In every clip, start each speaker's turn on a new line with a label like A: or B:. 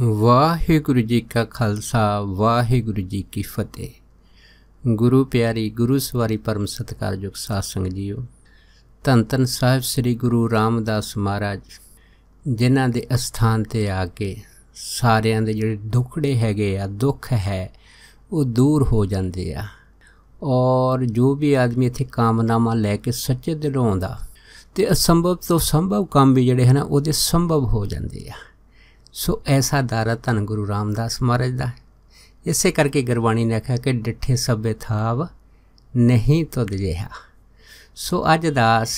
A: ਵਾਹਿਗੁਰੂ ਜੀ ਕਾ ਖਾਲਸਾ ਵਾਹਿਗੁਰੂ ਜੀ ਕੀ ਫਤਿਹ ਗੁਰੂ ਪਿਆਰੀ ਗੁਰੂ ਸਵਾਰੀ ਪਰਮ ਸਤਕਾਰਯੋਗ ਸਾਧ ਸੰਗਤ ਜੀਓ ਧੰਨ ਧੰਨ ਸਾਹਿਬ ਸ੍ਰੀ ਗੁਰੂ ਰਾਮਦਾਸ ਮਹਾਰਾਜ ਜਿਨ੍ਹਾਂ ਦੇ ਅਸਥਾਨ ਤੇ ਆ ਕੇ ਸਾਰਿਆਂ ਦੇ ਜਿਹੜੇ ਦੁੱਖੜੇ ਹੈਗੇ ਆ ਦੁੱਖ ਹੈ ਉਹ ਦੂਰ ਹੋ ਜਾਂਦੇ ਆ ਔਰ ਜੋ ਵੀ ਆਦਮੀ ਇੱਥੇ ਕਾਮਨਾਵਾਂ ਲੈ ਕੇ ਸੱਚੇ ਦਿਲੋਂ ਆਉਂਦਾ ਤੇ ਅਸੰਭਵ ਤੋਂ ਸੰਭਵ ਕੰਮ ਵੀ ਜਿਹੜੇ ਹਨ ਉਹਦੇ ਸੰਭਵ ਹੋ ਜਾਂਦੇ ਆ ਸੋ ਐਸਾ ਦਾਰਾ ਧੰਨ ਗੁਰੂ ਰਾਮਦਾਸ ਮਹਾਰਾਜ ਦਾ ਇਸੇ ਕਰਕੇ ਗੁਰਬਾਣੀ ਨੇ ਆਖਿਆ ਕਿ ਡਿੱਠੇ ਸਭੇ ਥਾਵ ਨਹੀਂ ਤੁਦ ਜਿਹਾ ਸੋ ਅੱਜ ਦਾਸ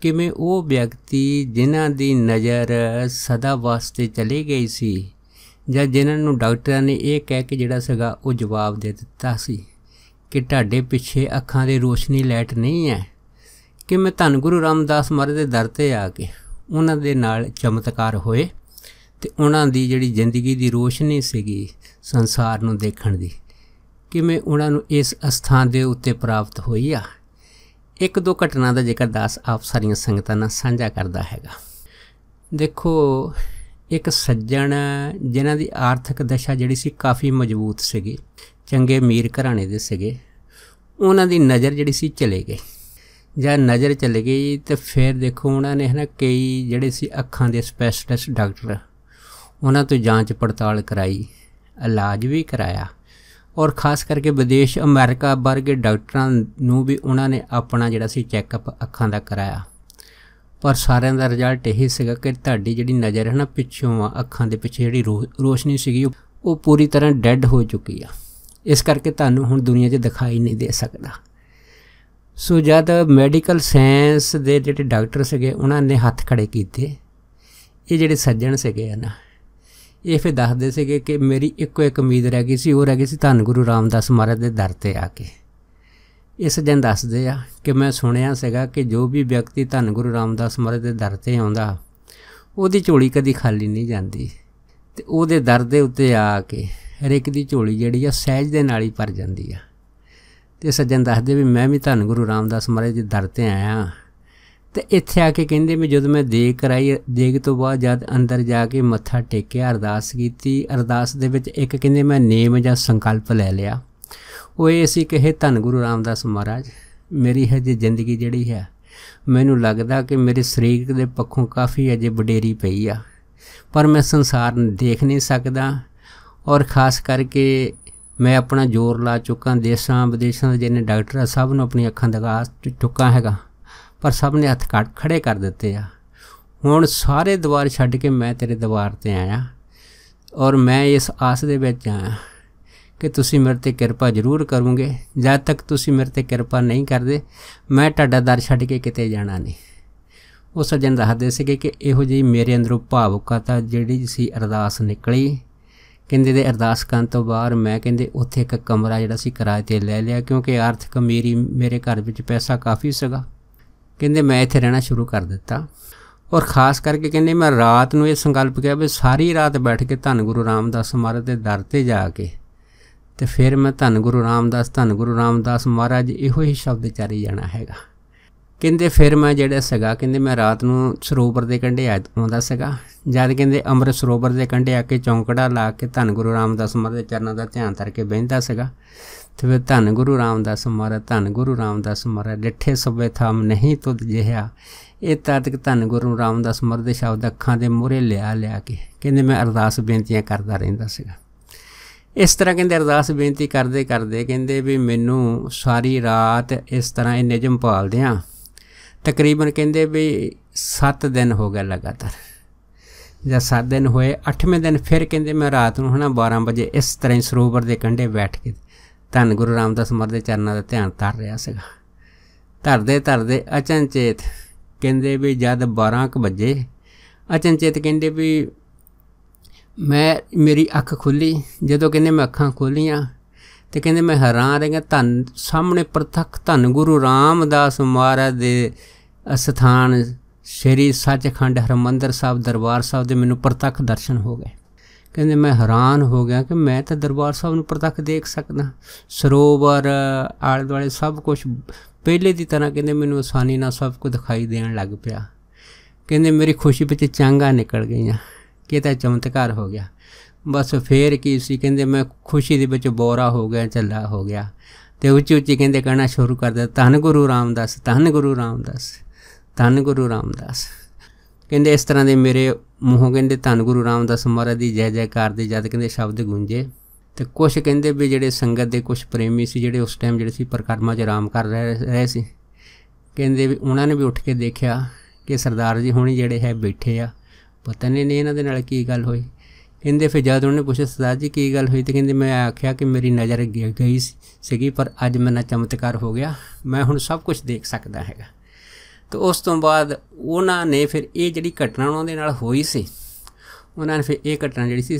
A: ਕਿਵੇਂ ਉਹ ਵਿਅਕਤੀ ਜਿਨ੍ਹਾਂ ਦੀ ਨਜ਼ਰ ਸਦਾ ਵਾਸਤੇ ਚਲੀ ਗਈ ਸੀ ਜਾਂ ਜਿਨ੍ਹਾਂ ਨੂੰ ਡਾਕਟਰਾਂ ਨੇ ਇਹ ਕਹਿ ਕੇ ਜਿਹੜਾ ਸਗਾ ਉਹ ਜਵਾਬ ਦੇ ਦਿੱਤਾ ਸੀ ਕਿ ਤੁਹਾਡੇ ਪਿੱਛੇ ਅੱਖਾਂ ਦੀ ਰੋਸ਼ਨੀ ਲੈਟ ਨਹੀਂ ਹੈ ਕਿ ਮੈਂ ਧੰਨ ਗੁਰੂ ਰਾਮਦਾਸ ਮਹਾਰਾਜ ਦੇ ਦਰ ਤੇ ਆ ਕੇ ਉਹਨਾਂ ਦੇ ਨਾਲ ਚਮਤਕਾਰ ਹੋਏ ਤੇ ਉਹਨਾਂ ਦੀ ਜਿਹੜੀ ਜ਼ਿੰਦਗੀ ਦੀ ਰੋਸ਼ਨੀ ਸੀਗੀ ਸੰਸਾਰ ਨੂੰ ਦੇਖਣ ਦੀ ਕਿਵੇਂ ਉਹਨਾਂ ਨੂੰ ਇਸ ਅਸਥਾਨ ਦੇ ਉੱਤੇ ਪ੍ਰਾਪਤ ਹੋਈ ਆ ਇੱਕ ਦੋ ਘਟਨਾ ਦਾ ਜ਼ਿਕਰ ਦਾਸ ਆਪ ਸਾਰੀਆਂ ਸੰਗਤਾਂ ਨਾਲ ਸਾਂਝਾ ਕਰਦਾ ਹੈਗਾ ਦੇਖੋ ਇੱਕ ਸੱਜਣ ਜਿਨ੍ਹਾਂ ਦੀ ਆਰਥਿਕ ਦਸ਼ਾ ਜਿਹੜੀ ਸੀ ਕਾਫੀ ਮਜ਼ਬੂਤ ਸੀਗੀ ਚੰਗੇ ਮੀਰ ਘਰਾਣੇ ਦੇ ਸੀਗੇ ਉਹਨਾਂ ਦੀ ਨਜ਼ਰ ਜਿਹੜੀ ਸੀ ਚਲੇ ਗਈ ਜਾਂ ਨਜ਼ਰ ਚਲੇ ਗਈ ਤੇ ਫਿਰ ਦੇਖੋ ਉਹਨਾਂ ਨੇ ਹਨਾ ਕਈ ਜਿਹੜੇ ਸੀ ਅੱਖਾਂ ਦੇ ਸਪੈਸ਼ਲਿਸਟ ਡਾਕਟਰ ਉਹਨਾਂ ਤੋਂ ਜਾਂਚ ਪੜਤਾਲ ਕਰਾਈ ਇਲਾਜ ਵੀ ਕਰਾਇਆ ਔਰ ਖਾਸ ਕਰਕੇ ਵਿਦੇਸ਼ ਅਮਰੀਕਾ ਵਰਗੇ ਡਾਕਟਰਾਂ ਨੂੰ ਵੀ ਉਹਨਾਂ ਨੇ ਆਪਣਾ ਜਿਹੜਾ ਸੀ ਚੈੱਕਅਪ ਅੱਖਾਂ ਦਾ ਕਰਾਇਆ ਪਰ ਸਾਰਿਆਂ ਦਾ ਰਿਜ਼ਲਟ ਇਹ ਸੀਗਾ ਕਿ ਤੁਹਾਡੀ ਜਿਹੜੀ ਨਜ਼ਰ ਹੈ ਨਾ ਪਿੱਛੋਂ ਆ ਅੱਖਾਂ ਦੇ ਪਿੱਛੇ ਜਿਹੜੀ ਰੋਸ਼ਨੀ ਸੀਗੀ ਉਹ ਪੂਰੀ ਤਰ੍ਹਾਂ ਡੈੱਡ ਹੋ ਚੁੱਕੀ ਆ ਇਸ ਕਰਕੇ ਤੁਹਾਨੂੰ ਹੁਣ ਦੁਨੀਆ 'ਚ ਦਿਖਾਈ ਨਹੀਂ ਦੇ ਸਕਦਾ ਸੋ ਜਦ ਮੈਡੀਕਲ ਸਾਇੰਸ ਦੇ ਜਿਹੜੇ ਡਾਕਟਰ ਸੀਗੇ ਉਹਨਾਂ ਨੇ ਹੱਥ ਖੜੇ ਕੀਤੇ ਇਹ ਜਿਹੜੇ ਸੱਜਣ ਸੀਗੇ ਨਾ ਇਹ ਫੇ ਦੱਸਦੇ ਸੀਗੇ ਕਿ ਮੇਰੀ ਇੱਕੋ ਇੱਕ ਉਮੀਦ ਰਹਿ ਗਈ ਸੀ ਉਹ ਰਹਿ ਗਈ ਸੀ ਧੰਨ ਗੁਰੂ ਰਾਮਦਾਸ ਮਹਾਰਾਜ ਦੇ ਦਰ ਤੇ ਆ ਕੇ ਇਸ ਜਨ ਦੱਸਦੇ ਆ ਕਿ ਮੈਂ ਸੁਣਿਆ ਸੀਗਾ ਕਿ ਜੋ ਵੀ ਵਿਅਕਤੀ ਧੰਨ ਗੁਰੂ ਰਾਮਦਾਸ ਮਹਾਰਾਜ ਦੇ ਦਰ ਤੇ ਆਉਂਦਾ ਉਹਦੀ ਝੋਲੀ ਕਦੀ ਖਾਲੀ ਨਹੀਂ ਜਾਂਦੀ ਤੇ ਉਹਦੇ ਦਰ ਦੇ ਉੱਤੇ ਆ ਕੇ ਹਰ ਇੱਕ ਦੀ ਝੋਲੀ ਜਿਹੜੀ ਆ ਸਹਿਜ ਦੇ ਨਾਲ ਹੀ ਭਰ ਜਾਂਦੀ ਆ ਤੇ ਸੱਜਣ ਦੱਸਦੇ ਵੀ ਮੈਂ ਵੀ ਧੰਨ ਗੁਰੂ ਰਾਮਦਾਸ ਮਹਾਰਾਜ ਦੇ ਦਰ ਤੇ ਆਇਆ ਤੇ ਇੱਥੇ ਆ ਕੇ ਕਹਿੰਦੇ ਮੈਂ ਜਦੋਂ ਮੈਂ ਦੇਖ ਕਰਾਈ ਦੇਖ ਤੋਂ ਬਾਅਦ ਜਦ ਅੰਦਰ ਜਾ ਕੇ ਮੱਥਾ ਟੇਕਿਆ ਅਰਦਾਸ ਕੀਤੀ ਅਰਦਾਸ ਦੇ ਵਿੱਚ ਇੱਕ ਕਹਿੰਦੇ ਮੈਂ ਨੇਮ ਜਾਂ ਸੰਕਲਪ ਲੈ ਲਿਆ ਉਹ ਇਹ ਸੀ ਕਿ ਧੰਨ ਗੁਰੂ ਰਾਮਦਾਸ ਮਹਾਰਾਜ ਮੇਰੀ ਹਜੇ ਜ਼ਿੰਦਗੀ ਜਿਹੜੀ ਹੈ ਮੈਨੂੰ ਲੱਗਦਾ ਕਿ ਮੇਰੇ ਸਰੀਰ ਦੇ ਪੱਖੋਂ ਕਾਫੀ ਅਜੇ ਬਡੇਰੀ ਪਈ ਆ ਪਰ ਮੈਂ ਸੰਸਾਰ ਨੂੰ ਦੇਖ ਨਹੀਂ ਸਕਦਾ ਔਰ ਖਾਸ ਕਰਕੇ ਮੈਂ ਆਪਣਾ ਜ਼ੋਰ ਲਾ ਚੁੱਕਾ ਦੇਸ਼ਾਂ ਵਿਦੇਸ਼ਾਂ ਦੇ ਜਿਹਨੇ ਡਾਕਟਰ ਸਭ ਨੂੰ ਆਪਣੀ ਅੱਖਾਂ ਦਿਖਾ ਚੁੱਕਾ ਹੈਗਾ ਪਰ ਸਭ ਨੇ ਹੱਥ ਕੱਟ ਖੜੇ ਕਰ ਦਿੱਤੇ ਆ ਹੁਣ ਸਾਰੇ ਦਵਾਰ ਛੱਡ ਕੇ ਮੈਂ ਤੇਰੇ ਦਵਾਰ ਤੇ ਆਇਆ ਔਰ ਮੈਂ ਇਸ ਆਸ ਦੇ ਵਿੱਚ ਆਇਆ ਕਿ ਤੁਸੀਂ ਮੇਰੇ ਤੇ ਕਿਰਪਾ ਜ਼ਰੂਰ ਕਰੋਗੇ ਜਦ ਤੱਕ ਤੁਸੀਂ ਮੇਰੇ ਤੇ ਕਿਰਪਾ ਨਹੀਂ ਕਰਦੇ ਮੈਂ ਤੁਹਾਡਾ ਦਰ ਛੱਡ ਕੇ ਕਿਤੇ ਜਾਣਾ ਨਹੀਂ ਉਹ ਸੱਜਣ ਦੱਸਦੇ ਸੀਗੇ ਕਿ ਇਹੋ ਜਿਹੀ ਮੇਰੇ ਅੰਦਰੋਂ ਭਾਵੁਕਤਾ ਜਿਹੜੀ ਸੀ ਅਰਦਾਸ ਨਿਕਲੀ ਕਹਿੰਦੇ ਦੇ ਅਰਦਾਸ ਕਰਨ ਤੋਂ ਬਾਅਦ ਮੈਂ ਕਹਿੰਦੇ ਉੱਥੇ ਇੱਕ ਕਮਰਾ ਜਿਹੜਾ ਸੀ ਕਿਰਾਏ ਤੇ ਲੈ ਲਿਆ ਕਿਉਂਕਿ ਆਰਥਿਕ ਮੇਰੀ ਮੇਰੇ ਘਰ ਵਿੱਚ ਪੈਸਾ ਕਾਫੀ ਸੀਗਾ ਕਹਿੰਦੇ ਮੈਂ ਇੱਥੇ ਰਹਿਣਾ ਸ਼ੁਰੂ ਕਰ ਦਿੱਤਾ ਔਰ ਖਾਸ ਕਰਕੇ ਕਹਿੰਦੇ ਮੈਂ ਰਾਤ ਨੂੰ ਇਹ ਸੰਕਲਪ ਕਿਹਾ ਵੀ ਸਾਰੀ ਰਾਤ ਬੈਠ ਕੇ ਧੰਨ ਗੁਰੂ ਰਾਮਦਾਸ ਮਹਾਰਾਜ ਦੇ ਦਰ ਤੇ ਜਾ ਕੇ ਤੇ ਫਿਰ ਮੈਂ ਧੰਨ ਗੁਰੂ ਰਾਮਦਾਸ ਧੰਨ ਗੁਰੂ ਰਾਮਦਾਸ ਮਹਾਰਾਜ ਇਹੋ ਹੀ ਸ਼ਬਦ ਚਾਰੀ ਜਾਣਾ ਹੈਗਾ ਕਹਿੰਦੇ ਫਿਰ ਮੈਂ ਜਿਹੜਾ ਸਗਾ ਕਹਿੰਦੇ ਮੈਂ ਰਾਤ ਨੂੰ ਸਰੋਵਰ ਦੇ ਕੰਢੇ ਆਉਂਦਾ ਸਗਾ ਜਦ ਕਹਿੰਦੇ ਅੰਮ੍ਰਿਤ ਸਰੋਵਰ ਦੇ ਕੰਢੇ ਆ ਕੇ ਚੌਂਕੜਾ ਲਾ ਕੇ ਧੰਨ ਗੁਰੂ ਰਾਮਦਾਸ ਮਹਾਰਾਜ ਦੇ ਚਰਨਾਂ ਦਾ ਧਿਆਨ ਧਰ ਕੇ ਸਗਾ ਤੇ ਫਿਰ ਧੰਨ ਗੁਰੂ ਰਾਮਦਾਸ ਮਹਾਰਾਜ ਧੰਨ ਗੁਰੂ ਰਾਮਦਾਸ ਮਹਾਰਾਜ ਡਿੱਠੇ ਸਭੇ ਥਾਮ ਨਹੀਂ ਤੁਧ ਜਿਹਾ ਇਹ ਤਦਕ ਧੰਨ ਗੁਰੂ ਰਾਮਦਾਸ ਮਹਾਰਾਜ ਦੇ ਸ਼ਬਦ ਅੱਖਾਂ ਦੇ ਮੂਰੇ ਲਿਆ ਲਿਆ ਕੇ ਕਹਿੰਦੇ ਮੈਂ ਅਰਦਾਸ ਬੇਨਤੀਆਂ ਕਰਦਾ ਰਹਿੰਦਾ ਸੀਗਾ ਇਸ ਤਰ੍ਹਾਂ ਕਹਿੰਦੇ ਅਰਦਾਸ ਬੇਨਤੀ ਕਰਦੇ ਕਰਦੇ ਕਹਿੰਦੇ ਵੀ ਮੈਨੂੰ ਸਾਰੀ ਰਾਤ ਇਸ ਤਰ੍ਹਾਂ ਇਹ ਨਿਜਮ ਪਾਲਦੇ ਆ ਤਕਰੀਬਨ ਕਹਿੰਦੇ ਵੀ 7 ਦਿਨ ਹੋ ਗਏ ਲਗਾਤਾਰ ਜਾ 7 ਦਿਨ ਹੋਏ 8ਵੇਂ ਦਿਨ ਫਿਰ ਕਹਿੰਦੇ ਮੈਂ ਰਾਤ ਨੂੰ ਹਨਾ 12 ਵਜੇ ਇਸ ਤਰ੍ਹਾਂ ਹੀ ਸਰੋਵਰ ਦੇ ਕੰਢੇ ਬੈਠ ਕੇ ਧੰਨ ਗੁਰੂ ਰਾਮਦਾਸ ਮਰ ਦੇ ਚਰਨਾਂ ਦਾ ਧਿਆਨ ਧਰ ਰਿਹਾ ਸੀਗਾ ਧਰਦੇ ਧਰਦੇ ਅਚਨਚੇਤ ਕਹਿੰਦੇ ਵੀ ਜਦ 12 ਕ ਵਜੇ ਅਚਨਚੇਤ ਕਹਿੰਦੇ ਵੀ ਮੈਂ ਮੇਰੀ ਅੱਖ ਖੁੱਲੀ ਜਦੋਂ ਕਹਿੰਦੇ ਮੈਂ ਅੱਖਾਂ ਖੋਲੀਆਂ ਤੇ ਕਹਿੰਦੇ ਮੈਂ ਹੈਰਾਨ ਰਹਿ ਗਿਆ ਧੰਨ ਸਾਹਮਣੇ ਪ੍ਰਤੱਖ ਧੰਨ ਗੁਰੂ ਰਾਮਦਾਸ ਮਹਾਰਾਜ ਦੇ ਸਥਾਨ ਸ਼੍ਰੀ ਸੱਚਖੰਡ ਹਰਮੰਦਰ ਸਾਹਿਬ ਦਰਬਾਰ ਸਾਹਿਬ ਦੇ ਮੈਨੂੰ ਪ੍ਰਤੱਖ ਦਰਸ਼ਨ ਹੋ ਗਏ ਕਹਿੰਦੇ ਮੈਂ ਹੈਰਾਨ ਹੋ ਗਿਆ ਕਿ ਮੈਂ ਤਾਂ ਦਰਬਾਰ ਸਾਹਿਬ ਨੂੰ ਪ੍ਰਤੱਖ ਦੇਖ ਸਕਦਾ ਸਰੋਵਰ ਆਲੇ ਦੁਆਲੇ ਸਭ ਕੁਝ ਪਹਿਲੇ ਦੀ ਤਰ੍ਹਾਂ ਕਹਿੰਦੇ ਮੈਨੂੰ ਆਸਾਨੀ ਨਾਲ ਸਭ ਕੁਝ ਦਿਖਾਈ ਦੇਣ ਲੱਗ ਪਿਆ ਕਹਿੰਦੇ ਮੇਰੀ ਖੁਸ਼ੀ ਵਿੱਚ ਚਾਂਗਾ ਨਿਕਲ ਗਈਆਂ ਕਿ ਤਾਂ ਚਮਤਕਾਰ ਹੋ ਗਿਆ ਬਸ ਫੇਰ ਕੀ ਸੀ ਕਹਿੰਦੇ ਮੈਂ ਖੁਸ਼ੀ ਦੇ ਵਿੱਚ ਬੋਰਾ ਹੋ ਗਿਆ ਚੱਲਾ ਹੋ ਗਿਆ ਤੇ ਉੱਚੀ ਉੱਚੀ ਕਹਿੰਦੇ ਕਹਿਣਾ ਸ਼ੁਰੂ ਕਰ ਦਿੱਤਾ ਧੰਨ ਗੁਰੂ ਰਾਮਦਾਸ ਧੰਨ ਗੁਰੂ ਰਾਮਦਾਸ ਧੰਨ ਗੁਰੂ ਰਾਮਦਾਸ ਕਹਿੰਦੇ ਇਸ ਤਰ੍ਹਾਂ ਦੇ ਮੇਰੇ ਮੂੰਹੋਂ ਕਹਿੰਦੇ ਧੰਨ ਗੁਰੂ ਰਾਮਦਾਸ ਮਹਾਰਾਜ ਦੀ ਜੈ ਜੈਕਾਰ ਦੇ ਜਦ ਕਹਿੰਦੇ ਸ਼ਬਦ ਗੂੰਜੇ ਤੇ ਕੁਝ ਕਹਿੰਦੇ ਵੀ ਜਿਹੜੇ ਸੰਗਤ ਦੇ ਕੁਝ ਪ੍ਰੇਮੀ ਸੀ ਜਿਹੜੇ ਉਸ ਟਾਈਮ ਜਿਹੜੇ ਸੀ ਪ੍ਰਕਰਮਾ 'ਚ ਆਰਾਮ ਕਰ ਰਹੇ ਸੀ ਕਹਿੰਦੇ ਵੀ ਉਹਨਾਂ ਨੇ ਵੀ ਉੱਠ ਕੇ ਦੇਖਿਆ ਕਿ ਸਰਦਾਰ ਜੀ ਹੁਣੀ ਜਿਹੜੇ ਹੈ ਬੈਠੇ ਆ ਪਤਾ ਨਹੀਂ ਨੇ ਇਹਨਾਂ ਦੇ ਨਾਲ ਕੀ ਗੱਲ ਹੋਈ ਕਹਿੰਦੇ ਫਿਰ ਜਦ ਉਹਨੇ ਪੁੱਛਿਆ ਸਰਦਾਰ ਜੀ ਕੀ ਗੱਲ ਹੋਈ ਤੇ ਕਹਿੰਦੇ ਮੈਂ ਆਖਿਆ ਕਿ ਮੇਰੀ ਨਜ਼ਰ ਗਈ ਸੀਗੀ ਪਰ ਅੱਜ ਮੈਂ ਨਾ ਚਮਤਕਾਰ ਹੋ ਗਿਆ ਮੈਂ ਹੁਣ ਸਭ ਕੁਝ ਦੇਖ ਸਕਦਾ ਹੈਗਾ ਤੇ ਉਸ ਤੋਂ ਬਾਅਦ ਉਹਨਾਂ ਨੇ ਫਿਰ ਇਹ ਜਿਹੜੀ ਘਟਨਾ ਉਹਨਾਂ ਦੇ ਨਾਲ ਹੋਈ ਸੀ ਉਹਨਾਂ ਨੇ ਫਿਰ ਇਹ ਘਟਨਾ ਜਿਹੜੀ ਸੀ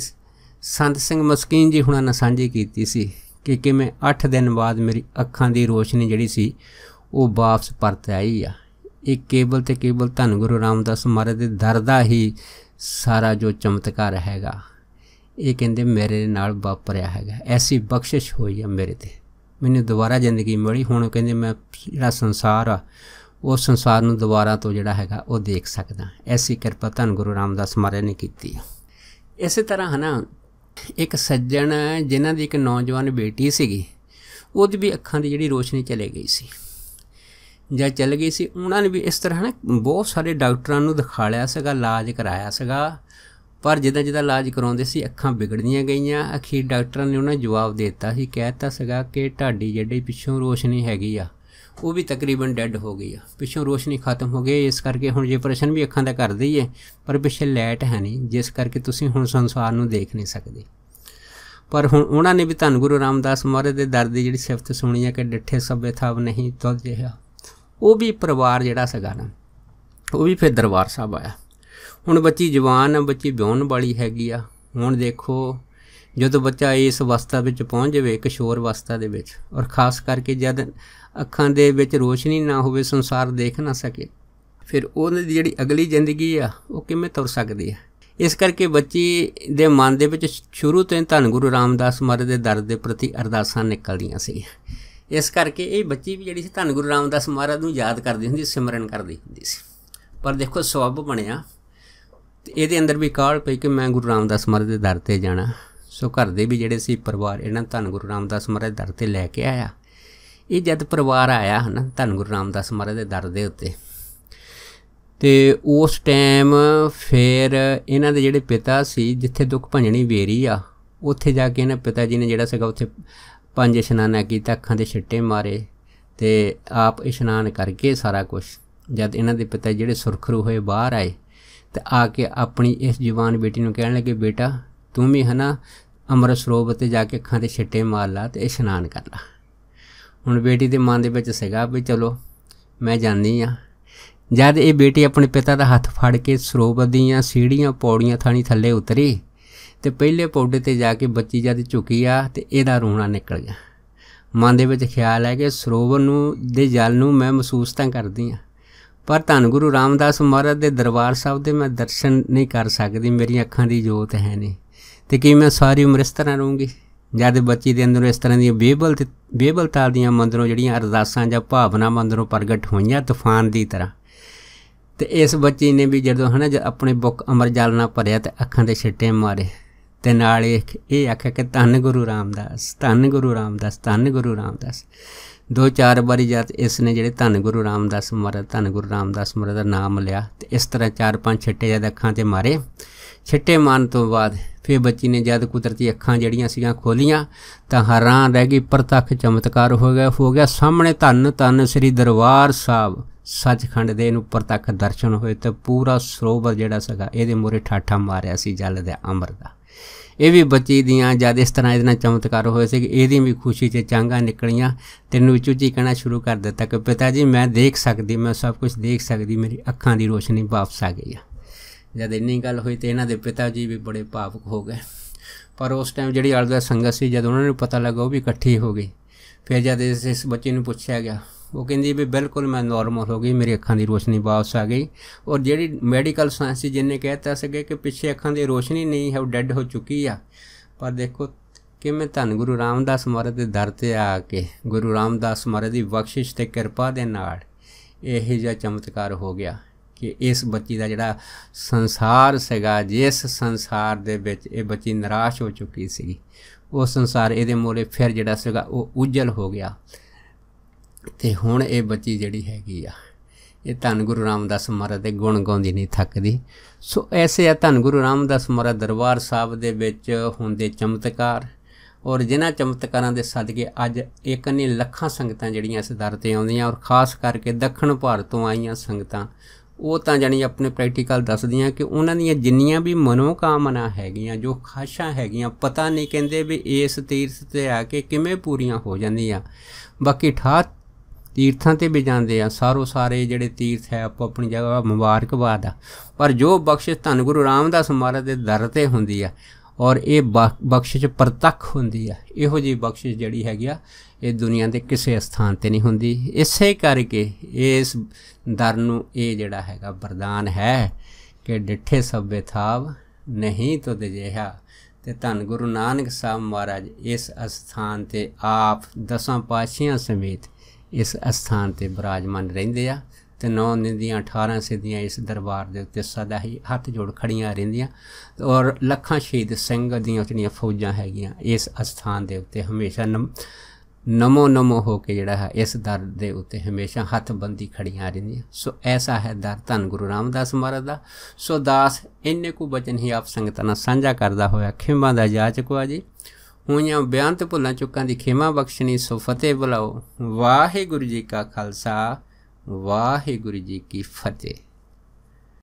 A: ਸੰਤ ਸਿੰਘ ਮਸਕੀਨ ਜੀ ਹੁਣਾਂ ਨਾਲ ਸਾਂਝੀ ਕੀਤੀ ਸੀ ਕਿ ਕਿਵੇਂ 8 ਦਿਨ ਬਾਅਦ ਮੇਰੀ ਅੱਖਾਂ ਦੀ ਰੋਸ਼ਨੀ ਜਿਹੜੀ ਸੀ ਉਹ ਵਾਪਸ ਪਰਤ ਆਈ ਆ ਇਹ ਕੇਵਲ ਤੇ ਕੇਵਲ ਧੰਨ ਗੁਰੂ ਰਾਮਦਾਸ ਮਹਾਰਾਜ ਦੇ ਦਰ ਦਾ ਹੀ ਸਾਰਾ ਜੋ ਚਮਤਕਾਰ ਹੈਗਾ ਇਹ ਕਹਿੰਦੇ ਮੇਰੇ ਨਾਲ ਵਾਪਰਿਆ ਹੈਗਾ ਐਸੀ ਬਖਸ਼ਿਸ਼ ਹੋਈ ਆ ਮੇਰੇ ਤੇ ਮੈਨੂੰ ਦੁਬਾਰਾ ਜ਼ਿੰਦਗੀ ਮਿਲੀ ਹੁਣ ਕਹਿੰਦੇ ਮੈਂ ਜਿਹੜਾ ਸੰਸਾਰ ਆ ਉਹ ਸੰਸਾਰ ਨੂੰ ਦੁਬਾਰਾ ਤੋਂ ਜਿਹੜਾ ਹੈਗਾ ਉਹ ਦੇਖ ਸਕਦਾ ਐਸੀ ਕਿਰਪਾ ਧੰਨ ਗੁਰੂ ਰਾਮਦਾਸ ਮਹਾਰਾਜ ਨੇ ਕੀਤੀ ਇਸੇ ਤਰ੍ਹਾਂ ਹਨਾ ਇੱਕ ਸੱਜਣ ਜਿਨ੍ਹਾਂ ਦੀ ਇੱਕ ਨੌਜਵਾਨ ਬੇਟੀ ਸੀਗੀ ਉਹਦੀ ਵੀ ਅੱਖਾਂ ਦੀ ਜਿਹੜੀ ਰੋਸ਼ਨੀ ਚਲੇ ਗਈ ਸੀ ਜਾਂ ਚਲ ਗਈ ਸੀ ਉਹਨਾਂ ਨੇ ਵੀ ਇਸ ਤਰ੍ਹਾਂ ਨਾ ਬਹੁਤ ਸਾਰੇ ਡਾਕਟਰਾਂ ਨੂੰ ਦਿਖਾ ਲਿਆ ਸੀਗਾ ਇਲਾਜ ਕਰਾਇਆ ਸੀਗਾ ਪਰ ਜਿੱਦਾਂ ਜਿੱਦਾਂ ਇਲਾਜ ਕਰਾਉਂਦੇ ਸੀ ਅੱਖਾਂ ਵਿਗੜਦੀਆਂ ਗਈਆਂ ਅਖੀਰ ਡਾਕਟਰਾਂ ਨੇ ਉਹਨਾਂ ਜਵਾਬ ਦਿੱਤਾ ਸੀ ਦਿੱਤਾ ਸੀਗਾ ਕਿ ਢਾਡੀ ਜਿਹੜੀ ਪਿੱਛੋਂ ਰੋਸ਼ਨੀ ਹੈਗੀ ਆ ਉਹ ਵੀ ਤਕਰੀਬਨ ਡੈੱਡ ਹੋ ਗਈ ਆ ਪਿੱਛੋਂ ਰੋਸ਼ਨੀ ਖਤਮ ਹੋ ਗਈ ਇਸ ਕਰਕੇ ਹੁਣ ਜੇ ਪ੍ਰਸ਼ਨ ਵੀ ਅੱਖਾਂ ਦਾ ਕਰਦੀ ਏ ਪਰ ਪਿੱਛੇ ਲਾਈਟ ਹੈ ਨਹੀਂ ਜਿਸ ਕਰਕੇ ਤੁਸੀਂ ਹੁਣ ਸੰਸਾਰ ਨੂੰ ਦੇਖ ਨਹੀਂ ਸਕਦੇ ਪਰ ਹੁਣ ਉਹਨਾਂ ਨੇ ਵੀ ਧੰਨ ਗੁਰੂ ਰਾਮਦਾਸ ਮਹਾਰਾਜ ਦੇ ਦਰ ਦੀ ਜਿਹੜੀ ਸਿਫਤ ਸੁਣੀ ਹੈ ਕਿ ਡਿੱਠੇ ਸਭੇ ਥਾਵ ਨਹੀਂ ਤੁਲ ਜਿਹਾ ਉਹ ਵੀ ਪਰਿਵਾਰ ਜਿਹੜਾ ਸਗਾ ਨਾ ਉਹ ਵੀ ਫਿਰ ਦਰਬਾਰ ਸਾਹਿਬ ਆਇਆ ਹੁਣ ਬੱਚੀ ਜਵਾਨ ਬੱਚੀ ਵਿਆਹਣ ਵਾਲੀ ਹੈਗੀ ਆ ਹੁਣ ਦੇਖੋ ਜਦੋਂ ਬੱਚਾ ਇਸ ਅਵਸਥਾ ਵਿੱਚ ਪਹੁੰਚ ਜਾਵੇ ਕਿਸ਼ੋਰ ਅਵਸਥਾ ਦੇ ਵਿੱਚ ਔਰ ਖਾਸ ਕਰਕੇ ਜਦ ਅੱਖਾਂ ਦੇ ਵਿੱਚ ਰੋਸ਼ਨੀ ਨਾ ਹੋਵੇ ਸੰਸਾਰ ਦੇਖ ਨਾ ਸਕੇ ਫਿਰ ਉਹਦੀ ਜਿਹੜੀ ਅਗਲੀ ਜ਼ਿੰਦਗੀ ਆ ਉਹ ਕਿਵੇਂ ਤੁਰ ਸਕਦੀ ਹੈ ਇਸ ਕਰਕੇ ਬੱਚੀ ਦੇ ਮਨ ਦੇ ਵਿੱਚ ਸ਼ੁਰੂ ਤੋਂ ਹੀ ਧੰਨ ਗੁਰੂ ਰਾਮਦਾਸ ਮਹਾਰਾਜ ਦੇ ਦਰ ਦੇ ਪ੍ਰਤੀ ਅਰਦਾਸਾਂ ਨਿਕਲਦੀਆਂ ਸੀ ਇਸ ਕਰਕੇ ਇਹ ਬੱਚੀ ਵੀ ਜਿਹੜੀ ਸੀ ਧੰਨ ਗੁਰੂ ਰਾਮਦਾਸ ਮਹਾਰਾਜ ਨੂੰ ਯਾਦ ਕਰਦੀ ਹੁੰਦੀ ਸਿਮਰਨ ਕਰਦੀ ਹੁੰਦੀ ਸੀ ਪਰ ਦੇਖੋ ਸਵਭ ਬਣਿਆ ਇਹਦੇ ਅੰਦਰ ਵੀ ਕਾਲ ਪਈ ਕਿ ਮੈਂ ਗੁਰੂ ਰਾਮਦਾਸ ਮਹਾਰਾਜ ਦੇ ਦਰ ਤੇ ਜਾਣਾ ਸੋ ਘਰ ਦੇ ਵੀ ਜਿਹੜੇ ਸੀ ਪਰਿਵਾਰ ਇਹਨਾਂ ਧੰਨ ਗੁਰੂ ਰਾਮਦਾਸ ਮਹਾਰਾਜ ਦਰ ਤੇ ਲੈ ਕੇ ਆਇਆ ਇਹ ਜਦ ਪਰਿਵਾਰ ਆਇਆ ਹਨ ਧੰਨ ਗੁਰੂ ਰਾਮਦਾਸ ਮਹਾਰਾਜ ਦੇ ਦਰ ਦੇ ਉੱਤੇ ਤੇ ਉਸ ਟਾਈਮ ਫਿਰ ਇਹਨਾਂ ਦੇ ਜਿਹੜੇ ਪਿਤਾ ਸੀ ਜਿੱਥੇ ਦੁੱਖ ਭੰਜਣੀ ਵੇਰੀ ਆ ਉੱਥੇ ਜਾ ਕੇ ਇਹਨਾਂ ਪਿਤਾ ਜੀ ਨੇ ਜਿਹੜਾ ਸੀਗਾ ਉੱਥੇ ਪੰਜ ਇਸ਼ਨਾਨਾ ਕੀਤਾ ਅੱਖਾਂ ਦੇ ਛਿੱਟੇ ਮਾਰੇ ਤੇ ਆਪ ਇਸ਼ਨਾਨ ਕਰਕੇ ਸਾਰਾ ਕੁਝ ਜਦ ਇਹਨਾਂ ਦੇ ਪਿਤਾ ਜਿਹੜੇ ਸੁਰਖਰੂ ਹੋਏ ਬਾਹਰ ਆਏ ਤੇ ਆ ਕੇ ਆਪਣੀ ਇਸ ਜਵਾਨ ਬੇਟੀ ਨੂੰ ਕਹਿਣ ਲੱਗੇ ਬੇਟਾ ਤੂੰ ਵੀ ਹਨਾ ਅਮਰ ਸਰੋਵਰ ਤੇ ਜਾ ਕੇ ਅੱਖਾਂ ਤੇ ਛਿੱਟੇ ਮਾਰ ਲਾ ਤੇ ਇਸ਼ਨਾਨ ਕਰ ਲਾ ਹੁਣ ਬੇਟੀ ਦੇ ਮਨ ਦੇ ਵਿੱਚ ਸੀਗਾ ਵੀ ਚਲੋ ਮੈਂ ਜਾਣੀ ਆ ਜਦ ਇਹ ਬੇਟੀ ਆਪਣੇ ਪਿਤਾ ਦਾ ਹੱਥ ਫੜ ਕੇ ਸਰੋਵਰ ਦੀਆਂ ਸੀੜੀਆਂ ਪੌੜੀਆਂ ਥਾਣੀ ਥੱਲੇ ਉਤਰੀ ਤੇ ਪਹਿਲੇ ਪੌੜੇ ਤੇ ਜਾ ਕੇ ਬੱਚੀ ਜਦ ਝੁਕੀ ਆ ਤੇ ਇਹਦਾ ਰੋਣਾ ਨਿਕਲ ਗਿਆ ਮਨ ਦੇ ਵਿੱਚ ਖਿਆਲ ਹੈ ਕਿ ਸਰੋਵਰ ਨੂੰ ਦੇ ਜਲ ਨੂੰ ਮੈਂ ਮਹਿਸੂਸ ਤਾਂ ਕਰਦੀ ਆ ਪਰ ਧੰਨ ਗੁਰੂ ਰਾਮਦਾਸ ਮਹਾਰਾਜ ਦੇ ਦਰਬਾਰ ਸਾਹਿਬ ਦੇ ਮੈਂ ਦਰਸ਼ਨ ਨਹੀਂ ਕਰ ਸਕਦੀ ਮੇਰੀਆਂ ਅੱਖਾਂ ਦੀ ਜੋਤ ਹੈ ਨਹੀਂ ਤੇ ਕਿ ਮੈਂ ਸਾਰੀ ਉਮਰ ਇਸ ਤਰ੍ਹਾਂ ਰਹੂੰਗੀ ਜਦ ਬੱਚੀ ਦੇ ਅੰਦਰ ਇਸ ਤਰ੍ਹਾਂ ਦੀਆਂ ਬੇਬਲ ਤੇ ਬੇਬਲਤਾ ਦੀਆਂ ਮੰਦਰੋਂ ਜਿਹੜੀਆਂ ਅਰਦਾਸਾਂ ਜਾਂ ਭਾਵਨਾ ਮੰਦਰੋਂ ਪ੍ਰਗਟ ਹੋਈਆਂ ਤੂਫਾਨ ਦੀ ਤਰ੍ਹਾਂ ਤੇ ਇਸ ਬੱਚੀ ਨੇ ਵੀ ਜਦੋਂ ਹਨਾ ਆਪਣੇ ਬੁੱਕ ਅਮਰ ਜਲ ਨਾਲ ਭਰਿਆ ਤੇ ਅੱਖਾਂ ਦੇ ਛਿੱਟੇ ਮਾਰੇ ਤੇ ਨਾਲ ਇਹ ਆਖਿਆ ਕਿ ਧੰਨ ਗੁਰੂ ਰਾਮਦਾਸ ਧੰਨ ਗੁਰੂ ਰਾਮਦਾਸ ਧੰਨ ਗੁਰੂ ਰਾਮਦਾਸ ਦੋ ਚਾਰ ਵਾਰੀ ਜਦ ਇਸ ਨੇ ਜਿਹੜੇ ਧੰਨ ਗੁਰੂ ਰਾਮਦਾਸ ਮਰ ਧੰਨ ਗੁਰੂ ਰਾਮਦਾਸ ਮਰ ਦਾ ਨਾਮ ਲਿਆ ਤੇ ਇਸ ਤਰ੍ਹਾਂ ਚਾਰ ਪੰਜ ਛਿੱਟੇ ਜਦ ਅੱਖਾਂ ਤੇ ਮਾਰੇ ਛਿੱਟੇ ਮਾਰਨ ਤੋਂ ਬਾਅਦ ਫੇ ਬੱਚੀ ਨੇ ਜਦ ਕੁਦਰਤੀ ਅੱਖਾਂ ਜਿਹੜੀਆਂ ਸੀਗੀਆਂ ਖੋਲੀਆਂ ਤਾਂ ਹੈਰਾਨ ਰਹਿ ਗਈ ਪ੍ਰਤੱਖ ਚਮਤਕਾਰ ਹੋ ਗਿਆ ਹੋ ਗਿਆ ਸਾਹਮਣੇ ਧੰਨ ਧੰਨ ਸ੍ਰੀ ਦਰਬਾਰ ਸਾਹਿਬ ਸੱਚਖੰਡ ਦੇ ਨੂੰ ਪ੍ਰਤੱਖ ਦਰਸ਼ਨ ਹੋਏ ਤੇ ਪੂਰਾ ਸਰੋਵਰ ਜਿਹੜਾ ਸੀਗਾ ਇਹਦੇ ਮੋਰੇ ਠਾਠਾ ਮਾਰਿਆ ਸੀ ਜਲ ਦੇ ਅੰਮ੍ਰਿਤ ਦਾ ਇਹ ਵੀ ਬੱਚੀ ਦੀਆਂ ਜਦ ਇਸ ਤਰ੍ਹਾਂ ਇਹਦੇ ਨਾਲ ਚਮਤਕਾਰ ਹੋਏ ਸੀ ਕਿ ਇਹਦੀ ਵੀ ਖੁਸ਼ੀ 'ਚ ਚਾਂਗਾ ਨਿਕਲੀਆਂ ਤੈਨੂੰ ਵਿੱਚ ਉੱਚੀ ਕਹਿਣਾ ਸ਼ੁਰੂ ਕਰ ਦਿੱਤਾ ਕਿ ਪਿਤਾ ਜੀ ਮੈਂ ਦੇਖ ਸਕਦੀ ਮੈਂ ਸਭ ਕੁਝ ਦੇਖ ਸਕਦੀ ਮੇਰੀ ਅੱਖਾਂ ਦੀ ਰੋਸ਼ਨੀ ਵਾਪਸ ਆ ਗਈ ਆ ਜਦ ਇੰਨੀ ਗੱਲ ਹੋਈ ਤੇ ਇਹਨਾਂ ਦੇ ਪਿਤਾ ਜੀ ਵੀ ਬੜੇ ਭਾਵੁਕ ਹੋ ਗਏ ਪਰ ਉਸ ਟਾਈਮ ਜਿਹੜੀ ਅਲਦਾ ਸੰਗਤ ਸੀ ਜਦ ਉਹਨਾਂ ਨੂੰ ਪਤਾ ਲੱਗਾ ਉਹ ਵੀ ਇਕੱਠੀ ਹੋ ਗਈ ਫਿਰ ਜਦ ਇਸ ਇਸ ਬੱਚੇ ਨੂੰ ਪੁੱਛਿਆ ਗਿਆ ਉਹ ਕਹਿੰਦੀ ਵੀ ਬਿਲਕੁਲ ਮੈਂ ਨਾਰਮਲ ਹੋ ਗਈ ਮੇਰੀ ਅੱਖਾਂ ਦੀ ਰੋਸ਼ਨੀ ਵਾਪਸ ਆ ਗਈ ਔਰ ਜਿਹੜੀ ਮੈਡੀਕਲ ਸਾਇੰਸ ਸੀ ਜਿੰਨੇ ਕਹਿਤਾ ਸੀਗੇ ਕਿ ਪਿੱਛੇ ਅੱਖਾਂ ਦੀ ਰੋਸ਼ਨੀ ਨਹੀਂ ਹੈ ਉਹ ਡੈੱਡ ਹੋ ਚੁੱਕੀ ਆ ਪਰ ਦੇਖੋ ਕਿਵੇਂ ਧੰਨ ਗੁਰੂ ਰਾਮਦਾਸ ਮਹਾਰਾਜ ਦੇ ਦਰ ਤੇ ਆ ਕੇ ਗੁਰੂ ਰਾਮਦਾਸ ਮਹਾਰਾਜ ਦੀ ਬਖਸ਼ਿਸ਼ ਤੇ ਕਿਰਪਾ ਦੇ ਨਾਲ ਇਹ ਜਿਹਾ ਚਮਤਕਾਰ ਹੋ ਗਿਆ ਕਿ ਇਸ ਬੱਚੀ ਦਾ ਜਿਹੜਾ ਸੰਸਾਰ ਸੀਗਾ ਜਿਸ ਸੰਸਾਰ ਦੇ ਵਿੱਚ ਇਹ ਬੱਚੀ ਨਿਰਾਸ਼ ਹੋ ਚੁੱਕੀ ਸੀ ਉਹ ਸੰਸਾਰ ਇਹਦੇ ਮੋਰੇ ਫਿਰ ਜਿਹੜਾ ਸੀਗਾ ਉਹ ਉਜਲ ਹੋ ਗਿਆ ਤੇ ਹੁਣ ਇਹ ਬੱਚੀ ਜਿਹੜੀ ਹੈਗੀ ਆ ਇਹ ਧੰਨ ਗੁਰੂ ਰਾਮਦਾਸ ਮਹਾਰਾਜ ਦੇ ਗੁਣ ਗਾਉਂਦੀ ਨਹੀਂ ਥੱਕਦੀ ਸੋ ਐਸੇ ਆ ਧੰਨ ਗੁਰੂ ਰਾਮਦਾਸ ਮਹਾਰਾਜ ਦਰਬਾਰ ਸਾਹਿਬ ਦੇ ਵਿੱਚ ਹੁੰਦੇ ਚਮਤਕਾਰ ਔਰ ਜਿਨ੍ਹਾਂ ਚਮਤਕਾਰਾਂ ਦੇ ਸਦਕੇ ਅੱਜ ਇੱਕ ਨੇ ਲੱਖਾਂ ਸੰਗਤਾਂ ਜਿਹੜੀਆਂ ਇਸ ਦਰ ਤੇ ਆਉਂਦੀਆਂ ਔਰ ਖਾਸ ਕਰਕੇ ਦੱਖਣ ਭਾਰਤ ਤੋਂ ਆਈਆਂ ਸੰਗਤਾਂ ਉਹ ਤਾਂ ਜਾਨੀ ਆਪਣੇ ਪ੍ਰੈਕਟੀਕਲ ਦੱਸਦੀਆਂ ਕਿ ਉਹਨਾਂ ਦੀਆਂ ਜਿੰਨੀਆਂ ਵੀ ਮਨੋਕਾਮਨਾ ਹੈਗੀਆਂ ਜੋ ਖਾਸ਼ਾਂ ਹੈਗੀਆਂ ਪਤਾ ਨਹੀਂ ਕਹਿੰਦੇ ਵੀ ਇਸ ਤੀਰਥ ਤੇ ਆ ਕੇ ਕਿਵੇਂ ਪੂਰੀਆਂ ਹੋ ਜਾਂਦੀਆਂ ਬਾਕੀ ਠਾ ਤੀਰਥਾਂ ਤੇ ਵੀ ਜਾਂਦੇ ਆ ਸਾਰੋ ਸਾਰੇ ਜਿਹੜੇ ਤੀਰਥ ਹੈ ਆਪੋ ਆਪਣੀ ਜਗ੍ਹਾ ਮੁਬਾਰਕਬਾਦ ਆ ਪਰ ਜੋ ਬਖਸ਼ਿਸ਼ ਧੰਨ ਗੁਰੂ ਰਾਮਦਾਸ ਮਹਾਰਾਜ ਦੇ ਦਰ ਤੇ ਹੁੰਦੀ ਆ ਔਰ ਇਹ ਬਖਸ਼ਿਸ਼ ਪ੍ਰਤੱਖ ਹੁੰਦੀ ਆ ਇਹੋ ਜੀ ਬਖਸ਼ਿਸ਼ ਜਿਹੜੀ ਹੈਗੀ ਆ ਇਹ ਦੁਨੀਆ ਦੇ ਕਿਸੇ ਸਥਾਨ ਤੇ ਨਹੀਂ ਹੁੰਦੀ ਇਸੇ ਕਰਕੇ ਇਸ ਦਰ ਨੂੰ ਇਹ ਜਿਹੜਾ ਹੈਗਾ ਵਰਦਾਨ ਹੈ ਕਿ ਡਿੱਠੇ ਸਭੇ ਥਾਵ ਨਹੀਂ ਤੋ ਜਿਹਾ ਤੇ ਧੰਨ ਗੁਰੂ ਨਾਨਕ ਸਾਹਿਬ ਮਹਾਰਾਜ ਇਸ ਅਸਥਾਨ ਤੇ ਆਪ ਦਸਾਂ ਪਾਸ਼ੀਆਂ ਸਮੇਤ ਇਸ ਅਸਥਾਨ ਤੇ ਬਰਾਜਮਾਨ ਰਹਿੰਦੇ ਆ ਤੇ ਨੌ ਨਿੰਦੀਆਂ 18 ਸਿੱਧੀਆਂ ਇਸ ਦਰਬਾਰ ਦੇ ਉੱਤੇ ਸਦਾ ਹੀ ਹੱਥ ਜੋੜ ਖੜੀਆਂ ਰਹਿੰਦੀਆਂ ਔਰ ਲੱਖਾਂ ਸ਼ਹੀਦ ਸਿੰਘ ਦੀਆਂ ਜਿਹੜੀਆਂ ਫੌਜਾਂ ਹੈਗੀਆਂ ਇਸ ਅਸਥਾਨ ਦੇ ਉੱਤੇ ਹਮੇਸ਼ਾ ਨਮੋ ਨਮੋ ਹੋ ਕੇ ਜਿਹੜਾ ਹੈ ਇਸ ਦਰ ਦੇ ਉੱਤੇ ਹਮੇਸ਼ਾ ਹੱਥ ਬੰਦੀ ਖੜੀਆਂ ਰਹਿੰਦੀਆਂ ਸੋ ਐਸਾ ਹੈ ਦਰ ਧੰਨ ਗੁਰੂ ਰਾਮਦਾਸ ਮਹਾਰਾਜ ਦਾ ਸੋ ਦਾਸ ਇੰਨੇ ਕੋ ਬਚਨ ਹੀ ਆਪ ਸੰਗਤਾਂ ਨਾਲ ਸਾਂਝਾ ਕਰਦਾ ਹੋਇਆ ਖਿਮਾ ਦਾ ਜਾਚਕਵਾ ਜੀ ਹੋਈਆਂ ਬਿਆਨ ਤੇ ਭੁੱਲਾਂ ਚੁੱਕਾਂ ਦੀ ਖਿਮਾ ਬਖਸ਼ਣੀ ਸੋ ਫਤਿਹ ਬੁਲਾਓ ਵਾਹਿਗੁਰੂ ਜੀ ਕਾ ਖਾਲਸਾ ਵਾਹਿਗੁਰੂ ਜੀ ਕੀ ਫਤਿਹ